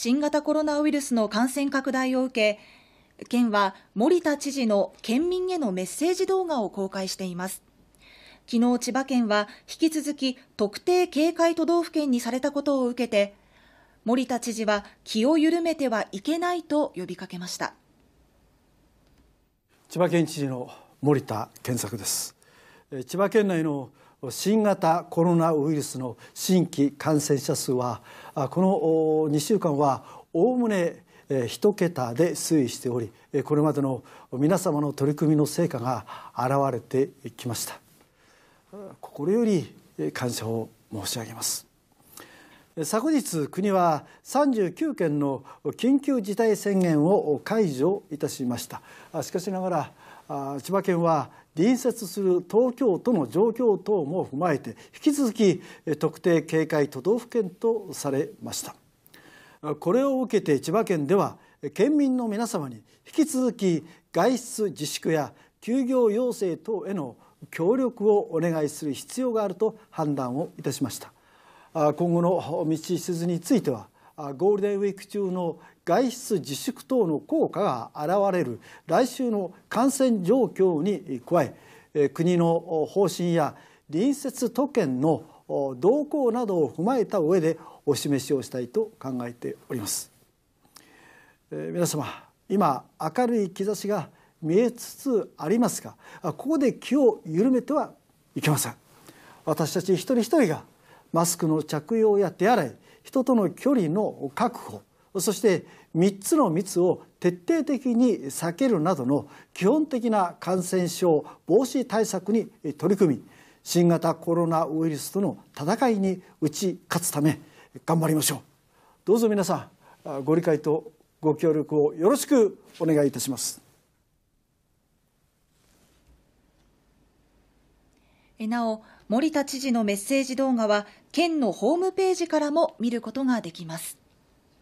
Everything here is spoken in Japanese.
新型コロナウイルスの感染拡大を受け、県は森田知事の県民へのメッセージ動画を公開しています。昨日千葉県は引き続き特定警戒都道府県にされたことを受けて、森田知事は気を緩めてはいけないと呼びかけました。千葉県知事の森田健作です。千葉県内の新型コロナウイルスの新規感染者数はこの2週間はおおむね1桁で推移しておりこれまでの皆様の取り組みの成果が現れてきました心より感謝を申し上げます昨日国は39県の緊急事態宣言を解除いたしましたしかしながら千葉県は隣接する東京都の状況等も踏まえて引き続き特定警戒都道府県とされましたこれを受けて千葉県では県民の皆様に引き続き外出自粛や休業要請等への協力をお願いする必要があると判断をいたしました今後の道筋についてはゴールデンウィーク中の外出自粛等の効果が現れる来週の感染状況に加え国の方針や隣接都県の動向などを踏まえた上でお示しをしたいと考えております、え皆様今明るい兆しが見えつつありますがここで気を緩めてはいけません私たち一人一人がマスクの着用や手洗い人との距離の確保そして3つの密を徹底的に避けるなどの基本的な感染症防止対策に取り組み新型コロナウイルスとの戦いに打ち勝つため頑張りましょうどうぞ皆さんご理解とご協力をよろしくお願いいたします。なお森田知事のメッセージ動画は県のホームページからも見ることができます